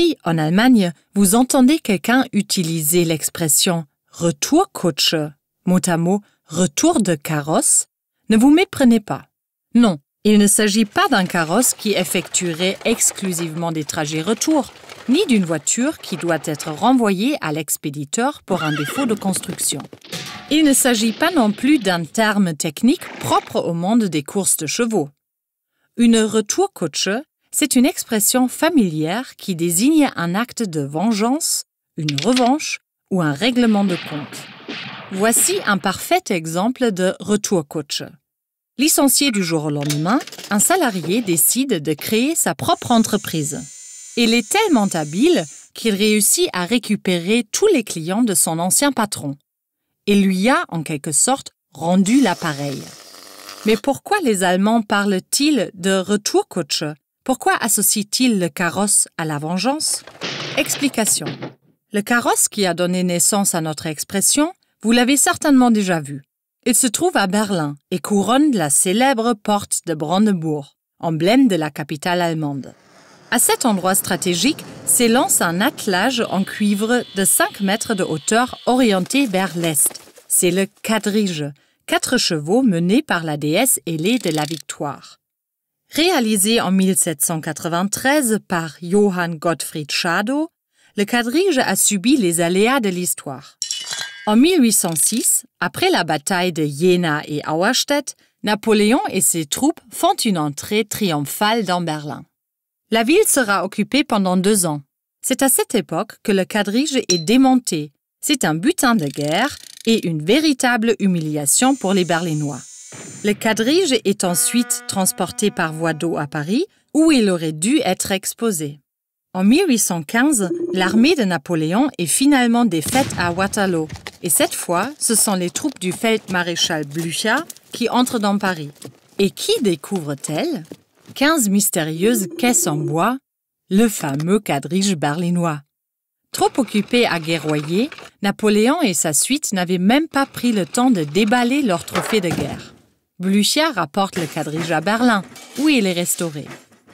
Si, en Allemagne, vous entendez quelqu'un utiliser l'expression Retourkutsche, mot à mot retour de carrosse, ne vous méprenez pas. Non, il ne s'agit pas d'un carrosse qui effectuerait exclusivement des trajets retour, ni d'une voiture qui doit être renvoyée à l'expéditeur pour un défaut de construction. Il ne s'agit pas non plus d'un terme technique propre au monde des courses de chevaux. Une retour retourkutsche c'est une expression familière qui désigne un acte de vengeance, une revanche ou un règlement de compte. Voici un parfait exemple de retour coach ». Licencié du jour au lendemain, un salarié décide de créer sa propre entreprise. Il est tellement habile qu'il réussit à récupérer tous les clients de son ancien patron et lui a, en quelque sorte, rendu l'appareil. Mais pourquoi les Allemands parlent-ils de retour coach » Pourquoi associe-t-il le carrosse à la vengeance Explication. Le carrosse qui a donné naissance à notre expression, vous l'avez certainement déjà vu. Il se trouve à Berlin et couronne la célèbre porte de Brandebourg, emblème de la capitale allemande. À cet endroit stratégique s'élance un attelage en cuivre de 5 mètres de hauteur orienté vers l'est. C'est le quadrige, quatre chevaux menés par la déesse ailée de la victoire. Réalisé en 1793 par Johann Gottfried Schadow, le quadrige a subi les aléas de l'histoire. En 1806, après la bataille de Jena et Auerstedt, Napoléon et ses troupes font une entrée triomphale dans Berlin. La ville sera occupée pendant deux ans. C'est à cette époque que le quadrige est démonté. C'est un butin de guerre et une véritable humiliation pour les Berlinois. Le quadrige est ensuite transporté par voie d'eau à Paris, où il aurait dû être exposé. En 1815, l'armée de Napoléon est finalement défaite à Waterloo, et cette fois, ce sont les troupes du feld-maréchal Blücher qui entrent dans Paris. Et qui découvre-t-elle 15 mystérieuses caisses en bois, le fameux quadrige berlinois. Trop occupé à guerroyer, Napoléon et sa suite n'avaient même pas pris le temps de déballer leurs trophées de guerre. Blücher rapporte le quadrige à Berlin, où il est restauré.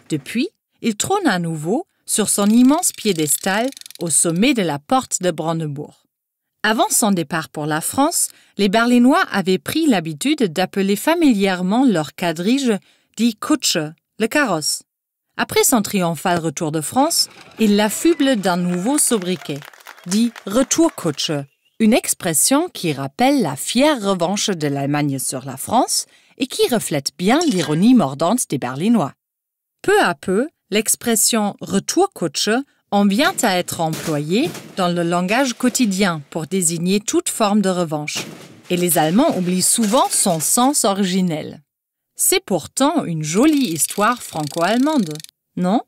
Depuis, il trône à nouveau sur son immense piédestal au sommet de la porte de Brandebourg. Avant son départ pour la France, les Berlinois avaient pris l'habitude d'appeler familièrement leur quadrige dit Kutsche, le carrosse. Après son triomphal retour de France, il l'affuble d'un nouveau sobriquet, dit Retour Kutsche, une expression qui rappelle la fière revanche de l'Allemagne sur la France et qui reflète bien l'ironie mordante des Berlinois. Peu à peu, l'expression retour coach » en vient à être employée dans le langage quotidien pour désigner toute forme de revanche, et les Allemands oublient souvent son sens originel. C'est pourtant une jolie histoire franco-allemande, non